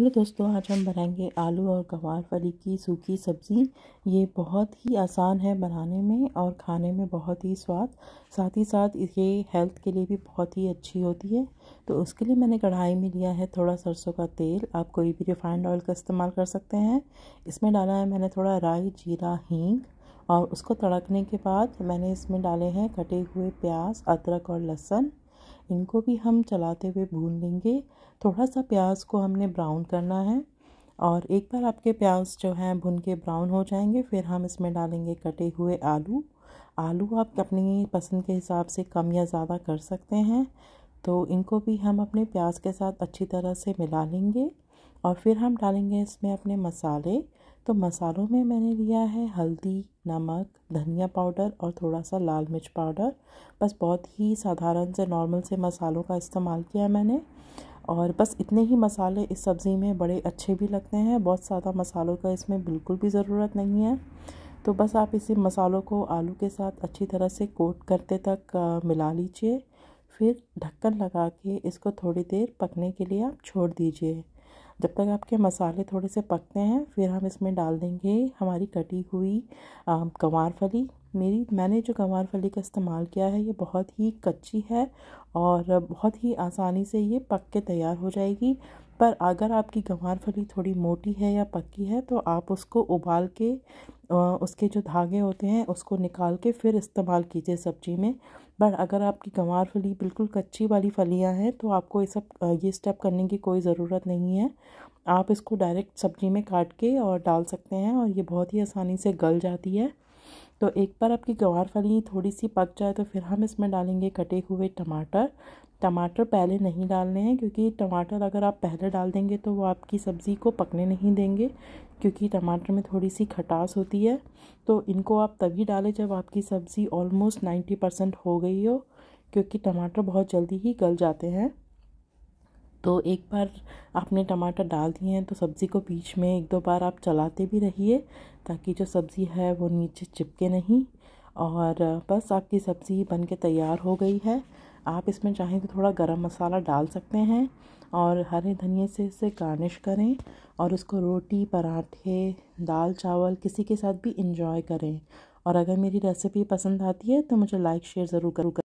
hello दोस्तों आज हम बनाएंगे आलू और गवार फली की सूखी सब्ज़ी ये बहुत ही आसान है बनाने में और खाने में बहुत ही स्वाद साथ ही साथ ये हेल्थ के लिए भी बहुत ही अच्छी होती है तो उसके लिए मैंने कढ़ाई में लिया है थोड़ा सरसों का तेल आप कोई भी रिफ़ाइंड ऑयल का इस्तेमाल कर सकते हैं इसमें डाला है मैंने थोड़ा राई जीरा हींग और उसको तड़कने के बाद मैंने इसमें डाले हैं कटे हुए प्याज अदरक और लहसुन इनको भी हम चलाते हुए भून लेंगे थोड़ा सा प्याज को हमने ब्राउन करना है और एक बार आपके प्याज जो हैं भुन के ब्राउन हो जाएंगे फिर हम इसमें डालेंगे कटे हुए आलू आलू आप अपनी पसंद के हिसाब से कम या ज़्यादा कर सकते हैं तो इनको भी हम अपने प्याज के साथ अच्छी तरह से मिला लेंगे और फिर हम डालेंगे इसमें अपने मसाले तो मसालों में मैंने लिया है हल्दी नमक धनिया पाउडर और थोड़ा सा लाल मिर्च पाउडर बस बहुत ही साधारण से नॉर्मल से मसालों का इस्तेमाल किया है मैंने और बस इतने ही मसाले इस सब्ज़ी में बड़े अच्छे भी लगते हैं बहुत ज़्यादा मसालों का इसमें बिल्कुल भी ज़रूरत नहीं है तो बस आप इसे मसालों को आलू के साथ अच्छी तरह से कोट करते तक मिला लीजिए फिर ढक्कन लगा के इसको थोड़ी देर पकने के लिए आप छोड़ दीजिए जब तक आपके मसाले थोड़े से पकते हैं फिर हम इसमें डाल देंगे हमारी कटी हुई कंवार फली मेरी मैंने जो कंवार फली का इस्तेमाल किया है ये बहुत ही कच्ची है और बहुत ही आसानी से ये पक के तैयार हो जाएगी पर अगर आपकी गंवार फली थोड़ी मोटी है या पक्की है तो आप उसको उबाल के उसके जो धागे होते हैं उसको निकाल के फिर इस्तेमाल कीजिए सब्जी में बट अगर आपकी गंवार फली बिल्कुल कच्ची वाली फलियां हैं तो आपको ये सब ये स्टेप करने की कोई ज़रूरत नहीं है आप इसको डायरेक्ट सब्जी में काट के और डाल सकते हैं और ये बहुत ही आसानी से गल जाती है तो एक बार आपकी गवार फली थोड़ी सी पक जाए तो फिर हम इसमें डालेंगे कटे हुए टमाटर टमाटर पहले नहीं डालने हैं क्योंकि टमाटर अगर आप पहले डाल देंगे तो वो आपकी सब्ज़ी को पकने नहीं देंगे क्योंकि टमाटर में थोड़ी सी खटास होती है तो इनको आप तभी डालें जब आपकी सब्ज़ी ऑलमोस्ट नाइन्टी परसेंट हो गई हो क्योंकि टमाटर बहुत जल्दी ही गल जाते हैं तो एक बार आपने टमाटर डाल दिए हैं तो सब्ज़ी को बीच में एक दो बार आप चलाते भी रहिए ताकि जो सब्ज़ी है वो नीचे चिपके नहीं और बस आपकी सब्ज़ी बन के तैयार हो गई है आप इसमें चाहें तो थोड़ा गरम मसाला डाल सकते हैं और हरे धनिए से इसे गार्निश करें और उसको रोटी पराठे दाल चावल किसी के साथ भी इंजॉय करें और अगर मेरी रेसिपी पसंद आती है तो मुझे लाइक शेयर ज़रूर करूँ